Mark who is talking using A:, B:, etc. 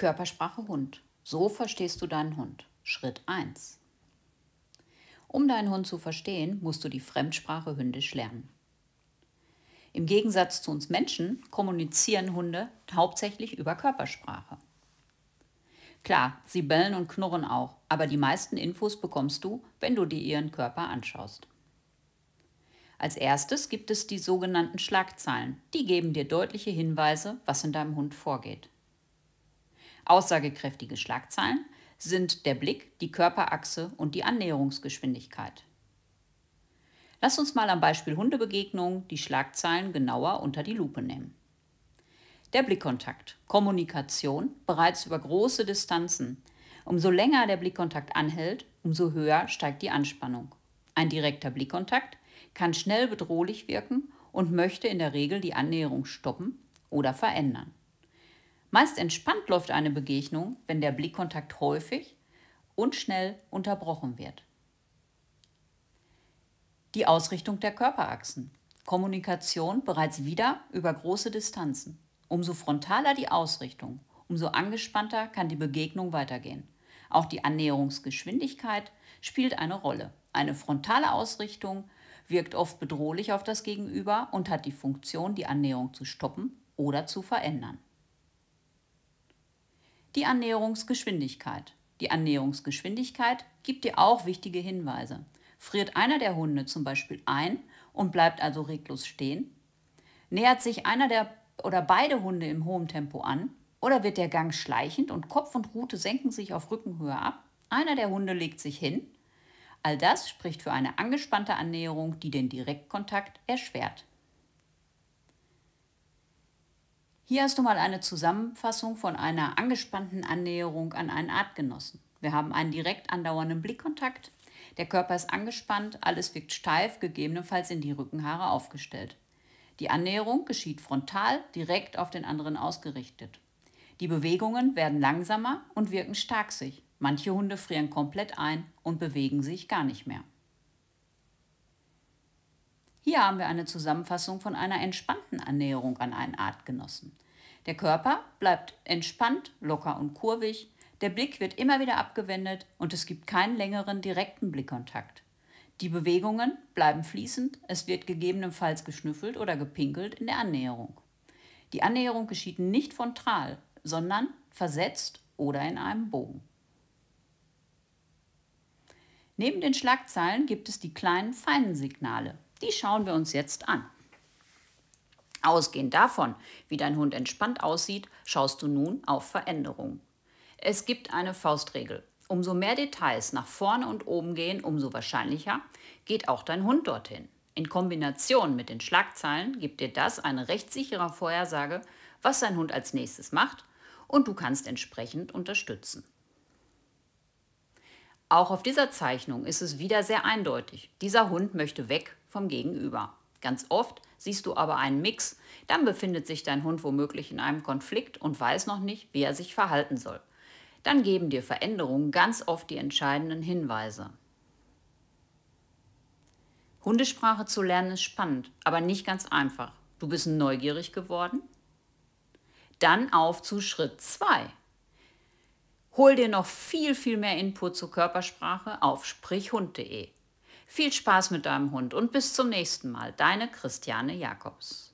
A: Körpersprache Hund. So verstehst du deinen Hund. Schritt 1. Um deinen Hund zu verstehen, musst du die Fremdsprache hündisch lernen. Im Gegensatz zu uns Menschen kommunizieren Hunde hauptsächlich über Körpersprache. Klar, sie bellen und knurren auch, aber die meisten Infos bekommst du, wenn du dir ihren Körper anschaust. Als erstes gibt es die sogenannten Schlagzeilen. Die geben dir deutliche Hinweise, was in deinem Hund vorgeht. Aussagekräftige Schlagzeilen sind der Blick, die Körperachse und die Annäherungsgeschwindigkeit. Lass uns mal am Beispiel Hundebegegnung die Schlagzeilen genauer unter die Lupe nehmen. Der Blickkontakt, Kommunikation bereits über große Distanzen. Umso länger der Blickkontakt anhält, umso höher steigt die Anspannung. Ein direkter Blickkontakt kann schnell bedrohlich wirken und möchte in der Regel die Annäherung stoppen oder verändern. Meist entspannt läuft eine Begegnung, wenn der Blickkontakt häufig und schnell unterbrochen wird. Die Ausrichtung der Körperachsen. Kommunikation bereits wieder über große Distanzen. Umso frontaler die Ausrichtung, umso angespannter kann die Begegnung weitergehen. Auch die Annäherungsgeschwindigkeit spielt eine Rolle. Eine frontale Ausrichtung wirkt oft bedrohlich auf das Gegenüber und hat die Funktion, die Annäherung zu stoppen oder zu verändern. Die Annäherungsgeschwindigkeit. Die Annäherungsgeschwindigkeit gibt dir auch wichtige Hinweise. Friert einer der Hunde zum Beispiel ein und bleibt also reglos stehen? Nähert sich einer der oder beide Hunde im hohen Tempo an? Oder wird der Gang schleichend und Kopf und Rute senken sich auf Rückenhöhe ab? Einer der Hunde legt sich hin? All das spricht für eine angespannte Annäherung, die den Direktkontakt erschwert. Hier hast du mal eine Zusammenfassung von einer angespannten Annäherung an einen Artgenossen. Wir haben einen direkt andauernden Blickkontakt. Der Körper ist angespannt, alles wirkt steif, gegebenenfalls in die Rückenhaare aufgestellt. Die Annäherung geschieht frontal, direkt auf den anderen ausgerichtet. Die Bewegungen werden langsamer und wirken stark sich. Manche Hunde frieren komplett ein und bewegen sich gar nicht mehr. Hier haben wir eine Zusammenfassung von einer entspannten Annäherung an einen Artgenossen. Der Körper bleibt entspannt, locker und kurvig, der Blick wird immer wieder abgewendet und es gibt keinen längeren direkten Blickkontakt. Die Bewegungen bleiben fließend, es wird gegebenenfalls geschnüffelt oder gepinkelt in der Annäherung. Die Annäherung geschieht nicht frontal, sondern versetzt oder in einem Bogen. Neben den Schlagzeilen gibt es die kleinen feinen Signale, die schauen wir uns jetzt an. Ausgehend davon, wie dein Hund entspannt aussieht, schaust du nun auf Veränderungen. Es gibt eine Faustregel. Umso mehr Details nach vorne und oben gehen, umso wahrscheinlicher geht auch dein Hund dorthin. In Kombination mit den Schlagzeilen gibt dir das eine recht sichere Vorhersage, was dein Hund als nächstes macht und du kannst entsprechend unterstützen. Auch auf dieser Zeichnung ist es wieder sehr eindeutig. Dieser Hund möchte weg vom Gegenüber. Ganz oft siehst du aber einen Mix, dann befindet sich dein Hund womöglich in einem Konflikt und weiß noch nicht, wie er sich verhalten soll. Dann geben dir Veränderungen ganz oft die entscheidenden Hinweise. Hundesprache zu lernen ist spannend, aber nicht ganz einfach. Du bist neugierig geworden? Dann auf zu Schritt 2. Hol dir noch viel, viel mehr Input zur Körpersprache auf sprichhund.de. Viel Spaß mit deinem Hund und bis zum nächsten Mal. Deine Christiane Jakobs.